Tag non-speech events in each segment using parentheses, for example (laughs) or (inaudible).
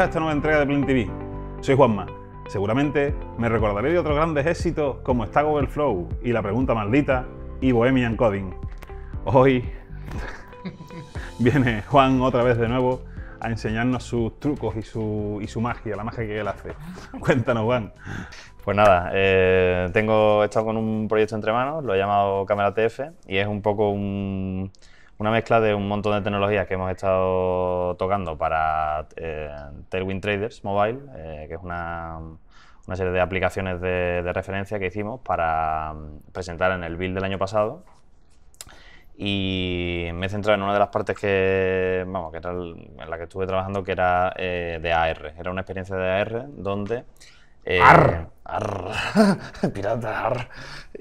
a esta nueva entrega de Plin TV. Soy Juanma. Seguramente me recordaré de otros grandes éxitos como Stack Overflow y La Pregunta Maldita y Bohemian Coding. Hoy (laughs) viene Juan otra vez de nuevo a enseñarnos sus trucos y su, magia, la magia que él hace. (laughs) Cuéntanos, Juan. Pues nada, eh, tengo, he estado con un proyecto entre manos, lo he llamado Cámara TF y es un poco un una mezcla de un montón de tecnologías que hemos estado tocando para eh, Tailwind Traders Mobile, eh, que es una, una, serie de aplicaciones de, referencia que hicimos para mm, presentar en el build del año pasado. Y me he centrado en una de las partes que, vamos, que era en la que estuve trabajando, que era eh, de AR. Era una experiencia de AR donde arr. Arr, (laughs) pirata, arr.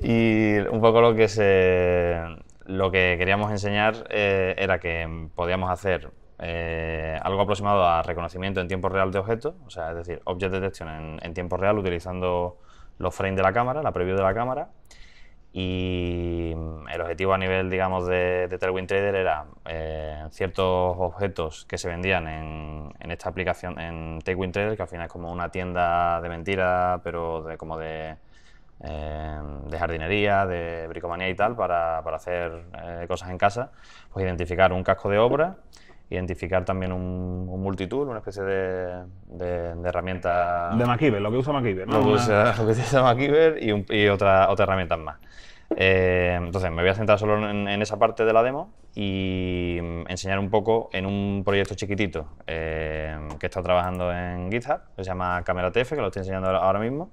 Y un poco lo que se, lo que queríamos enseñar eh, era que podíamos hacer eh, algo aproximado a reconocimiento en tiempo real de objetos, o sea, es decir, object detection en, tiempo real utilizando los frames de la cámara, la preview de la cámara. Y el objetivo a nivel, digamos, de, de Trader era eh, ciertos objetos que se vendían en, esta aplicación, en Tailwind Trader, que al final es como una tienda de mentira, pero de, como de Em, de jardinería, de bricomanía y tal, para, hacer eh, cosas en casa, pues identificar un casco de obra, identificar también un, multitool, una especie de, herramienta... De MacGyver, lo que usa MacGyver, ¿no? Lo que usa, (laughs) lo y, otra, otra herramienta más. Eh, entonces me voy a centrar solo en, esa parte de la demo y mm, enseñar un poco en un proyecto chiquitito eh, que he estado trabajando en GitHub, que se llama Camera TF, que lo estoy enseñando ahora mismo.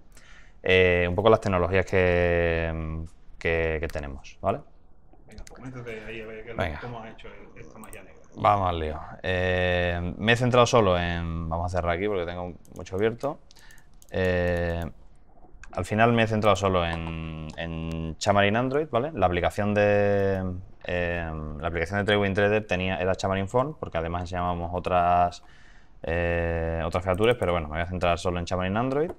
Eh, un poco las tecnologías que, que, tenemos, ¿vale? Venga, pues a ver Vamos al lío. Eh, me he centrado solo en... Vamos a cerrar aquí porque tengo mucho abierto. Eh, al final me he centrado solo en, en Android, ¿vale? La aplicación de... Eh, la aplicación de tenía, era Xamarin Phone, porque además enseñábamos otras, otras criaturas, pero bueno, me voy a centrar solo en Chamarin Android.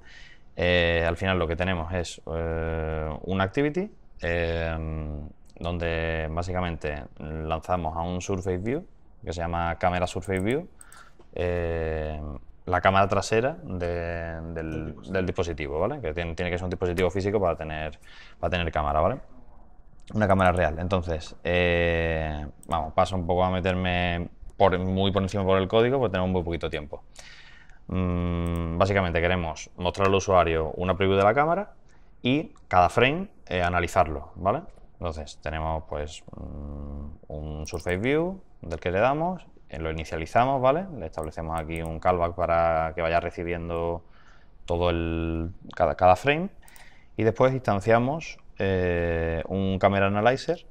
Eh, al final lo que tenemos es eh, un activity em, donde básicamente lanzamos a un Surface View que se llama cámara Surface View eh, la cámara trasera del, dispositivo. ¿vale? Que tiene, que ser un dispositivo físico para tener, para tener cámara, ¿vale? Una cámara real. Entonces, vamos, paso un poco a meterme por, muy por encima por el código porque tenemos muy poquito tiempo. Mm, básicamente queremos mostrar al usuario una preview de la cámara y cada frame eh, analizarlo, ¿vale? Entonces tenemos pues mm, un surface view del que le damos, eh, lo inicializamos, ¿vale? Le establecemos aquí un callback para que vaya recibiendo todo el, cada, cada frame y después instanciamos eh, un camera analyzer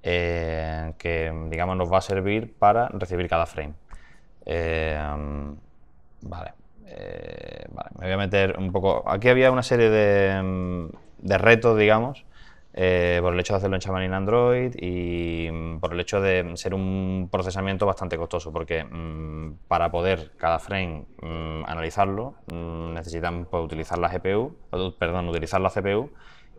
que digamos nos va a servir para recibir cada frame. Eh, vale. me voy a meter un poco... Aquí había una serie de, mm, de retos, digamos, eh, por el hecho de hacerlo en Xamarin en Android y mm, por el hecho de ser un procesamiento bastante costoso, porque mm, para poder cada frame analizarlo necesitan pues, utilizar la GPU, perdón, utilizar la CPU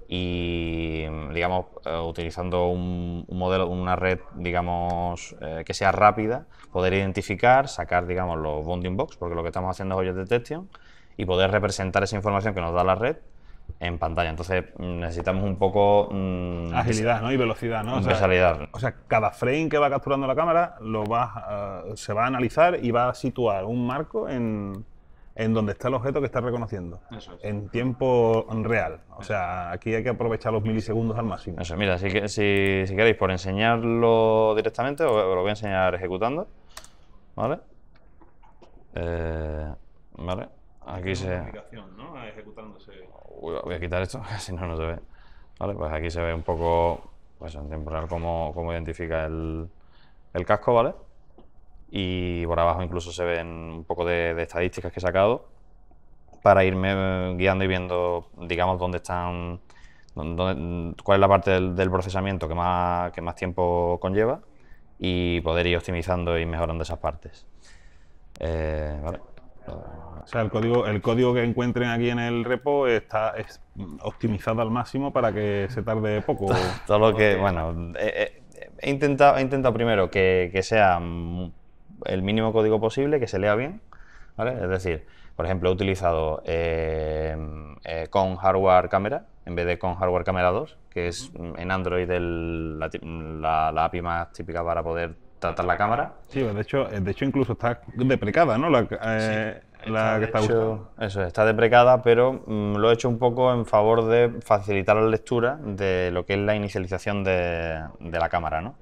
y digamos eh, utilizando un, modelo, una red digamos eh, que sea rápida, poder identificar, sacar digamos los bounding box, porque lo que estamos haciendo es object detection y poder representar esa información que nos da la red en pantalla. Entonces necesitamos un poco mm, agilidad, ¿no? Y velocidad, ¿no? O sea, o sea, cada frame que va capturando la cámara lo va, eh, se va a analizar y va a situar un marco en en donde está el objeto que está reconociendo, en tiempo real. O sea, aquí hay que aprovechar los milisegundos al máximo. Eso, mira, si, si queréis, por enseñarlo directamente, os, lo voy a enseñar ejecutando. ¿Vale? Eh, ¿Vale? Aquí se... ¿no? Ejecutándose. voy a quitar esto, (laughs) si no, no se ve. Vale, pues aquí se ve un poco, pues en temporal, cómo, cómo identifica el, el casco, ¿vale? y por abajo incluso se ven un poco de, estadísticas que he sacado para irme guiando y viendo, digamos, dónde están, cuál es la parte del, procesamiento que más, que más tiempo conlleva y poder ir optimizando y mejorando esas partes. Eh, o sea, el código, el código que encuentren aquí en el repo está es optimizado al máximo para que se tarde poco. Todo (laughs) lo que, bueno, he, intentado, he intentado primero que, que sea el mínimo código posible, que se lea bien. ¿vale? Es decir, por ejemplo, he utilizado eh, eh con hardware cámara en vez de con hardware cámara 2, que es en Android la, API más típica para poder tratar la cámara. Sí, de hecho, eh, de hecho incluso está deprecada, ¿no? La, eh, la que está Eso, está deprecada, pero mm, lo he hecho un poco en favor de facilitar la lectura de lo que es la inicialización de, de la cámara, ¿no?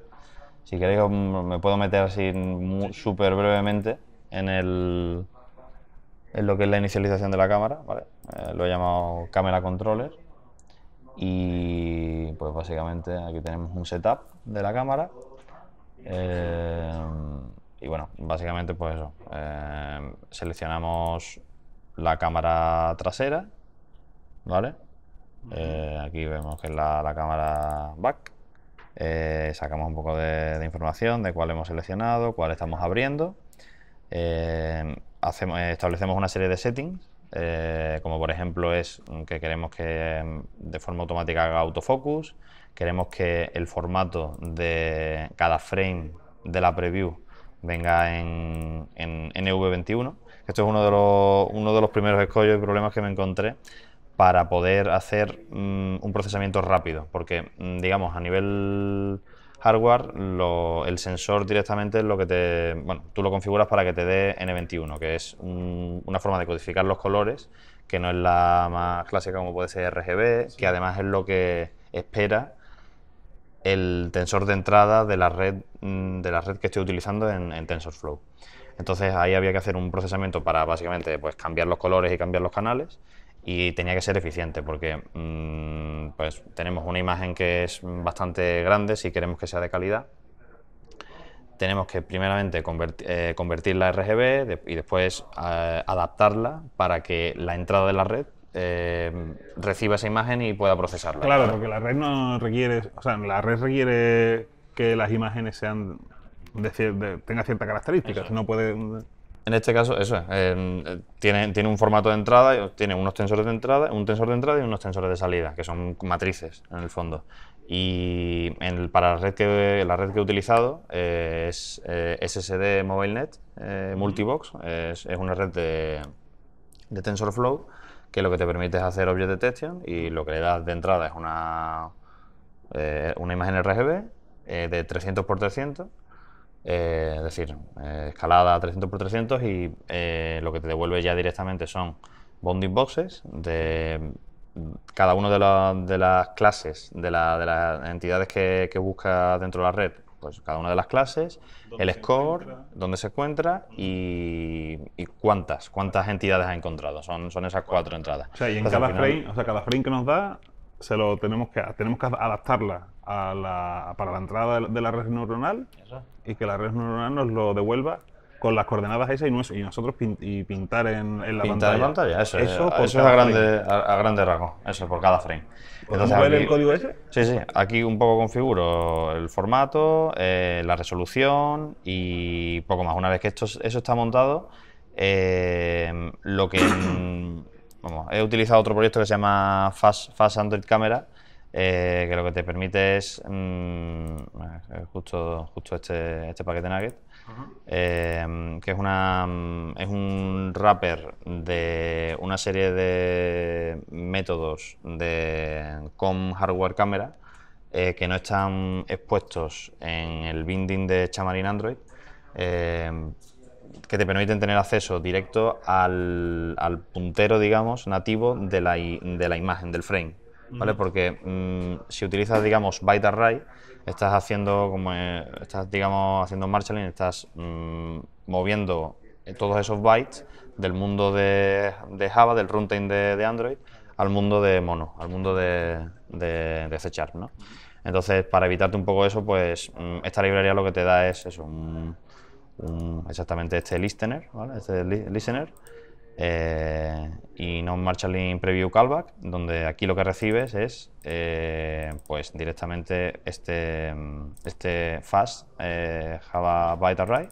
Si queréis, me puedo meter así súper brevemente en, el, en lo que es la inicialización de la cámara, eh, lo he llamado Camera Controller. Y pues básicamente aquí tenemos un setup de la cámara. Eh, y bueno, básicamente pues eso. Eh, seleccionamos la cámara trasera, ¿vale? aquí vemos que es la, la cámara back. Eh, sacamos un poco de, información de cuál hemos seleccionado, cuál estamos abriendo. Eh, establecemos una serie de settings, eh, como por ejemplo es que queremos que em, de forma automática haga autofocus, queremos que el formato de cada frame de la preview venga en, en NV21. Esto es uno de, los, uno de los primeros escollos y problemas que me encontré para poder hacer mm, un procesamiento rápido, porque mm, digamos a nivel hardware el sensor directamente es lo que te, bueno, tú lo configuras para que te dé N21, que es una forma de codificar los colores que no es la más clásica como puede ser RGB, que además es lo que espera el tensor de entrada de la red, mm, de la red que estoy utilizando en, en, TensorFlow. Entonces ahí había que hacer un procesamiento para básicamente pues, cambiar los colores y cambiar los canales y tenía que ser eficiente porque mm, pues, tenemos una imagen que es bastante grande si queremos que sea de calidad. Tenemos que primeramente eh, convertir, convertirla a RGB y después eh, adaptarla para que la entrada de la red eh, reciba esa imagen y pueda procesarla. Claro, porque la red no requiere, o sea, la red requiere que las imágenes sean de, tenga cierta características. No puede en este caso, eso es. Eh, tiene, tiene un formato de entrada, tiene unos tensores de entrada, un tensor de entrada y unos tensores de salida, que son matrices en el fondo. Y para la red, que, la red que he utilizado eh, es eh, SSD MobileNet Multibox, es, una red de, de TensorFlow que lo que te permite es hacer Object Detection y lo que le das de entrada es una, una imagen RGB de 300x300 eh, es decir, eh, escalada 300x300 y eh, lo que te devuelve ya directamente son bounding boxes de cada una de, las clases, de, las entidades que, busca dentro de la red, pues cada una de las clases, el score, dónde se encuentra y, cuántas, cuántas entidades ha encontrado. Son, son esas cuatro entradas. O sea, y en cada frame, o sea, cada frame que nos da, se lo tenemos que tenemos que adaptarla para la entrada de la red neuronal y que la red neuronal nos lo devuelva con las coordenadas esas y, nosotros y pintar en, la pantalla. eso, eh, es, a, grande, a, grande eso por cada frame. Entonces, ver el código ese? Sí, sí, aquí un poco configuro el formato, eh, la resolución y poco más. Una vez que esto, eso está montado, eh, lo que he utilizado otro proyecto que se llama Fast, Android Camera, eh, que lo que te permite es mm, eh, justo, justo este, este paquete Nugget, eh, que es, una, mm, es un wrapper de una serie de métodos de COM Hardware Camera que no están expuestos en el binding de Xamarin Android que te permiten tener acceso directo al, puntero, digamos, nativo de la, imagen, del frame. ¿Vale? Porque mm, si utilizas, digamos, byte array, estás haciendo como eh, estás, digamos, haciendo marshalling, estás mm, moviendo todos esos bytes del mundo de, Java, del runtime de, Android, al mundo de Mono, al mundo de, de C Sharp, ¿no? Entonces, para evitarte un poco eso, pues mm, esta librería lo que te da es eso, un, exactamente este listener, este listener eh, y no marcha Preview Callback, donde aquí lo que recibes es eh, pues directamente este, este fast eh, Java Byte Array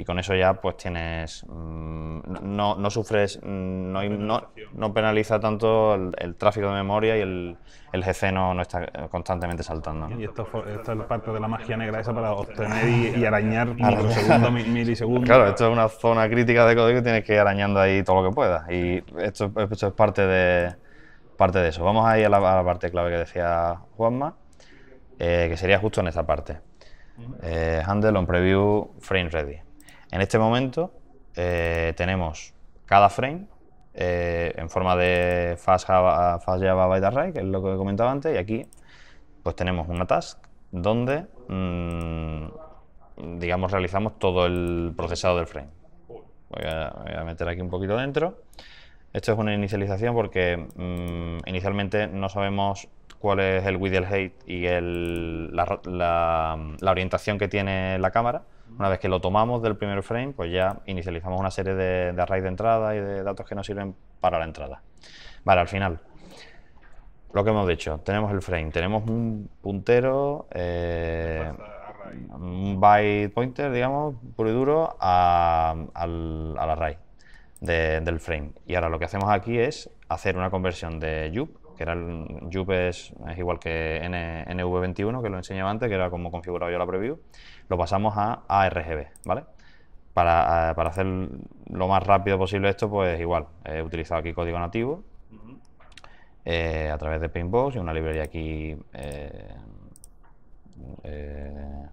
y con eso ya pues tienes mm, no, sufres mm, no, penaliza tanto el, tráfico de memoria y el, el GC no, está eh, constantemente saltando y esto, esto, es parte de la magia negra esa para obtener y, arañar (laughs) milisegundos claro esto es una zona crítica de código que tienes que ir arañando ahí todo lo que puedas y esto, esto es parte de parte de eso vamos ahí a la, parte clave que decía Juanma eh, que sería justo en esta parte eh, handle on preview frame ready en este momento eh, tenemos cada frame eh, en forma de fast Java, que es lo que comentaba antes, y aquí pues tenemos una task donde mm, digamos realizamos todo el procesado del frame. Voy a, meter aquí un poquito dentro. Esto es una inicialización porque mm, inicialmente no sabemos cuál es el width, el height y la orientación que tiene la cámara. Una vez que lo tomamos del primer frame, pues ya inicializamos una serie de, arrays de entrada y de datos que nos sirven para la entrada. Vale, al final, lo que hemos dicho, tenemos el frame, tenemos un puntero, eh, un byte pointer, digamos, puro y duro a, al, array del frame. Y ahora lo que hacemos aquí es hacer una conversión de yup que era el Jupes, es igual que NV21, que lo enseñaba antes, que era como configurado yo la preview, lo pasamos a ARGB, ¿vale? Para, hacer lo más rápido posible esto, pues igual, he utilizado aquí código nativo eh, a través de Paintbox y una librería aquí, eh, eh,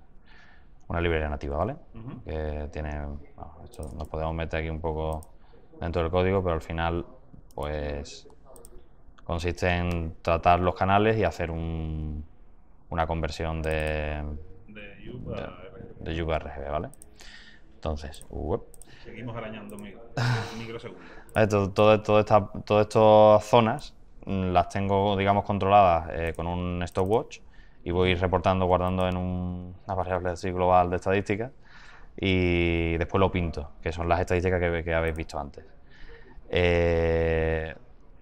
una librería nativa, ¿vale? Que tiene, bueno, esto nos podemos meter aquí un poco dentro del código, pero al final, pues Consiste en tratar los canales y hacer una conversión de, de ¿vale? Entonces, uh, Seguimos arañando (laughs) microsegundos. todas estas zonas mm, las tengo, digamos, controladas eh, con un stopwatch y voy reportando, guardando en una variable así global de estadísticas y después lo pinto, que son las estadísticas que, habéis visto antes. Eh,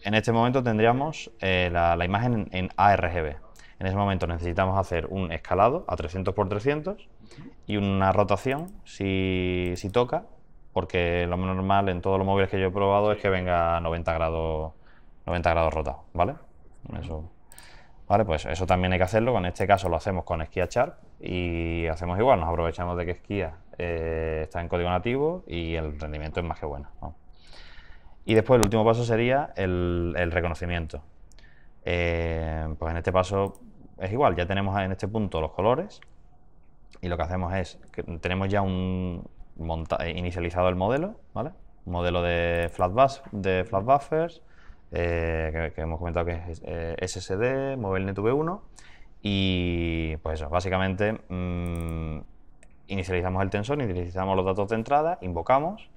en este momento tendríamos eh, la, imagen en, ARGB. En ese momento necesitamos hacer un escalado a 300x300 y una rotación si, toca, porque lo normal en todos los móviles que yo he probado es que venga a 90 grados, 90 grados rotado, ¿vale? Eso, ¿vale? Pues eso también hay que hacerlo, en este caso lo hacemos con Skia Sharp y hacemos igual, nos aprovechamos de que Skia eh, está en código nativo y el rendimiento es más que bueno. Y después el último paso sería el, reconocimiento. Eh, pues en este paso es igual, ya tenemos en este punto los colores y lo que hacemos es, que tenemos ya un eh, inicializado el modelo, Modelo de flat, de buffers, eh, que, hemos comentado que es SSD, MobileNet V1 y pues eso, básicamente mm, inicializamos el tensor, inicializamos los datos de entrada, invocamos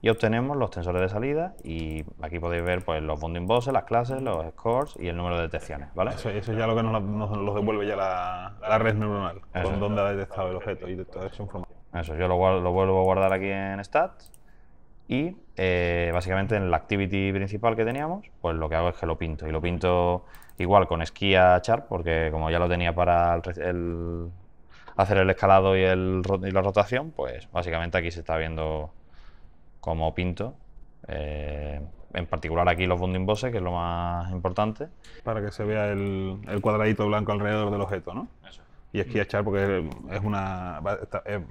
y obtenemos los tensores de salida y aquí podéis ver pues, los bounding bosses, las clases, los scores y el número de detecciones, ¿vale? Eso, es ya lo que nos, lo devuelve ya la, red neuronal, con dónde ha detectado el objeto y toda esa información. Eso, yo lo, vuelvo a guardar aquí en Stats y eh, básicamente en la activity principal que teníamos, pues lo que hago es que lo pinto. Y lo pinto igual con esquía char, porque como ya lo tenía para hacer el escalado y, el, y la rotación, pues básicamente aquí se está viendo como pinto. Eh, en particular aquí los bounding bosses, que es lo más importante. Para que se vea el, cuadradito blanco alrededor del objeto, ¿no? Y esquí echar porque es, una, es,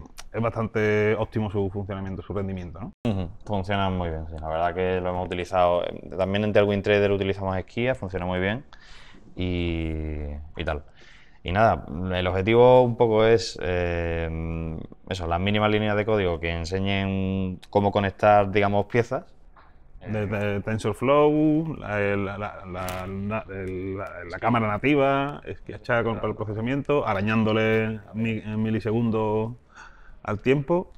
bastante óptimo su funcionamiento, su rendimiento, ¿no? Funciona muy bien, sí. La verdad que lo hemos utilizado. Eh, también en Tailwind Trader utilizamos esquías funciona muy bien y, y tal. Y nada, el objetivo un poco es eh, eso, las mínimas líneas de código que enseñen cómo conectar, digamos, piezas. Desde TensorFlow, la, la, la, la, cámara nativa, con, el procesamiento, arañándole eh, milisegundos al tiempo.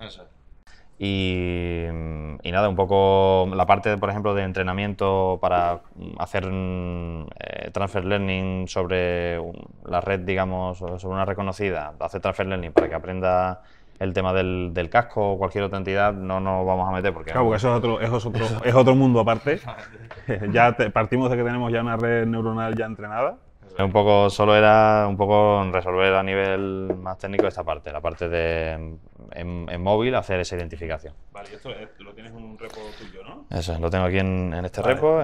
Mm, y, nada, un poco la parte, por ejemplo, de entrenamiento para mm, hacer mm, eh, transfer learning sobre la red, digamos, sobre una reconocida, hacer transfer learning para que aprenda el tema del, casco o cualquier otra entidad, no nos vamos a meter porque... Claro, porque eso es otro, es otro, es otro mundo aparte. (laughs) ya partimos de que tenemos ya una red neuronal ya entrenada un poco, solo era un poco resolver a nivel más técnico esta parte, la parte de en, móvil hacer esa identificación. Vale, y esto lo tienes en un repo tuyo, ¿no? Eso, lo tengo aquí en, este repo.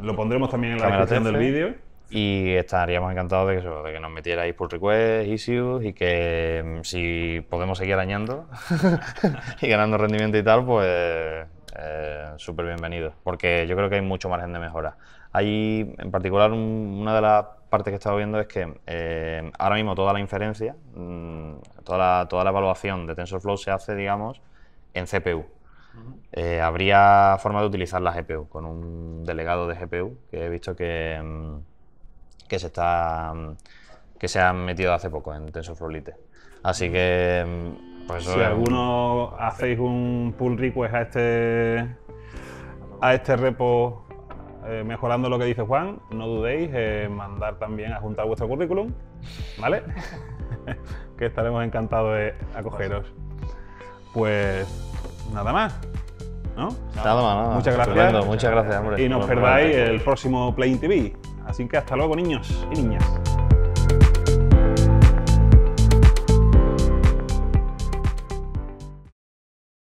lo pondremos también en la descripción del vídeo. Y estaríamos encantados de que, nos metierais pull requests, issues y que mm, si podemos seguir arañando (laughs) y ganando rendimiento y tal, pues eh, súper bienvenido. Porque yo creo que hay mucho margen de mejora. Hay en particular una de las parte que he estado viendo es que eh, ahora mismo toda la inferencia, mm, toda, la, toda la evaluación de TensorFlow se hace, digamos, en CPU. Eh, habría forma de utilizar la GPU con un delegado de GPU que he visto que, mm, que se está mm, que se han metido hace poco en TensorFlow Lite. Así que pues si alguno hacéis un pull request a este a este repo eh, mejorando lo que dice Juan, no dudéis en mandar también a juntar vuestro currículum, ¿vale? (laughs) que estaremos encantados de acogeros. Pues nada más. ¿No? Nada más, nada. Muchas gracias. Muchas gracias, Y no os perdáis el próximo Play TV. Así que hasta luego, niños y niñas.